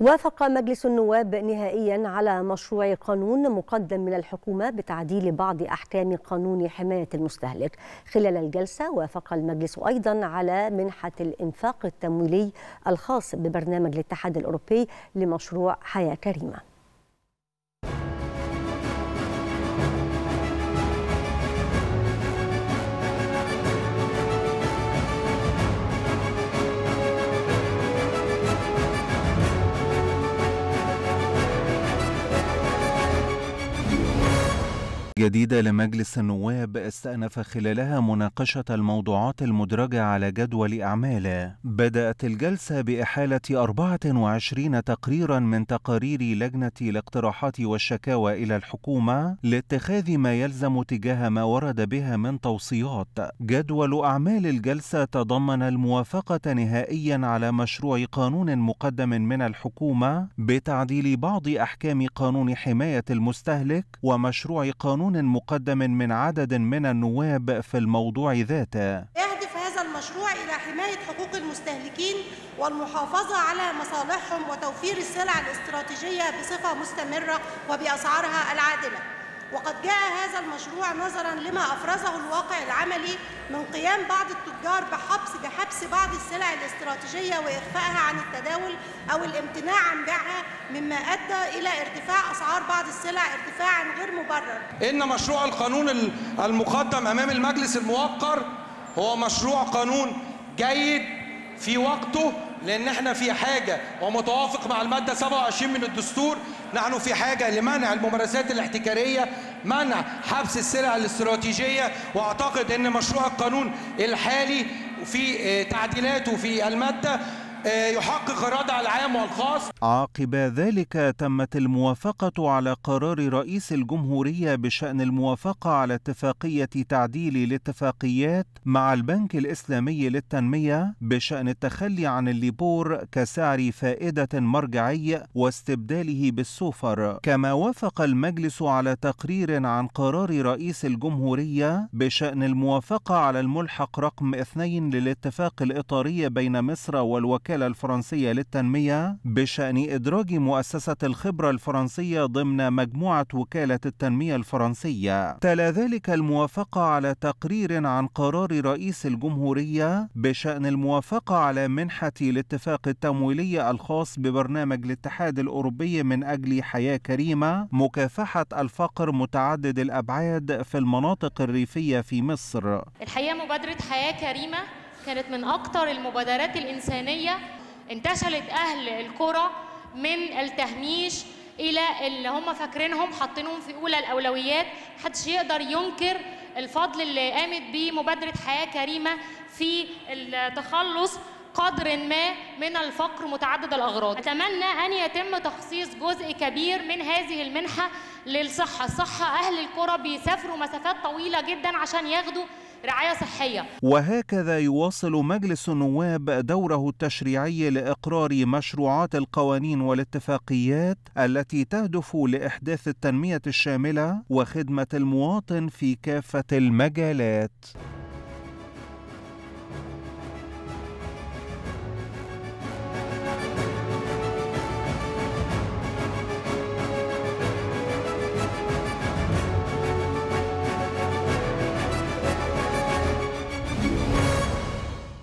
وافق مجلس النواب نهائيا على مشروع قانون مقدم من الحكومة بتعديل بعض أحكام قانون حماية المستهلك خلال الجلسة وافق المجلس أيضا على منحة الإنفاق التمويلي الخاص ببرنامج الاتحاد الأوروبي لمشروع حياة كريمة جديدة لمجلس النواب استأنف خلالها مناقشة الموضوعات المدرجة على جدول أعماله. بدأت الجلسة بإحالة 24 تقريرا من تقارير لجنة الاقتراحات والشكاوى إلى الحكومة لاتخاذ ما يلزم تجاه ما ورد بها من توصيات. جدول أعمال الجلسة تضمن الموافقة نهائيا على مشروع قانون مقدم من الحكومة بتعديل بعض أحكام قانون حماية المستهلك ومشروع قانون مقدم من عدد من النواب في الموضوع ذاته يهدف هذا المشروع إلى حماية حقوق المستهلكين والمحافظة على مصالحهم وتوفير السلع الاستراتيجية بصفة مستمرة وبأسعارها العادلة وقد جاء هذا المشروع نظرا لما افرزه الواقع العملي من قيام بعض التجار بحبس بحبس بعض السلع الاستراتيجيه واخفائها عن التداول او الامتناع عن بيعها مما ادى الى ارتفاع اسعار بعض السلع ارتفاعا غير مبرر. ان مشروع القانون المقدم امام المجلس الموقر هو مشروع قانون جيد في وقته لان احنا في حاجه ومتوافق مع الماده 27 من الدستور نحن في حاجه لمنع الممارسات الاحتكاريه منع حبس السلع الاستراتيجيه واعتقد ان مشروع القانون الحالي في آه، تعديلاته في الماده آه، يحقق الردع العام والخاص عقب ذلك تمت الموافقة على قرار رئيس الجمهورية بشأن الموافقة على اتفاقية تعديل الاتفاقيات مع البنك الإسلامي للتنمية بشأن التخلي عن الليبور كسعر فائدة مرجعي واستبداله بالسوفر كما وافق المجلس على تقرير عن قرار رئيس الجمهورية بشأن الموافقة على الملحق رقم 2 للاتفاق الإطاري بين مصر والوكالة الوكالة الفرنسية للتنمية بشأن إدراج مؤسسة الخبرة الفرنسية ضمن مجموعة وكالة التنمية الفرنسية. تلا ذلك الموافقة على تقرير عن قرار رئيس الجمهورية بشأن الموافقة على منحة الاتفاق التمويلي الخاص ببرنامج الاتحاد الأوروبي من أجل حياة كريمة مكافحة الفقر متعدد الأبعاد في المناطق الريفية في مصر. الحقيقة مبادرة حياة كريمة كانت من أكثر المبادرات الإنسانية انتشلت أهل القرى من التهميش إلى اللي هم فاكرينهم حاطينهم في أولى الأولويات حدش يقدر ينكر الفضل اللي قامت به مبادرة حياة كريمة في التخلص قدر ما من الفقر متعدد الأغراض أتمنى أن يتم تخصيص جزء كبير من هذه المنحة للصحة الصحة أهل القرى بيسافروا مسافات طويلة جدا عشان ياخدوا رعاية صحية وهكذا يواصل مجلس النواب دوره التشريعي لإقرار مشروعات القوانين والاتفاقيات التي تهدف لإحداث التنمية الشاملة وخدمة المواطن في كافة المجالات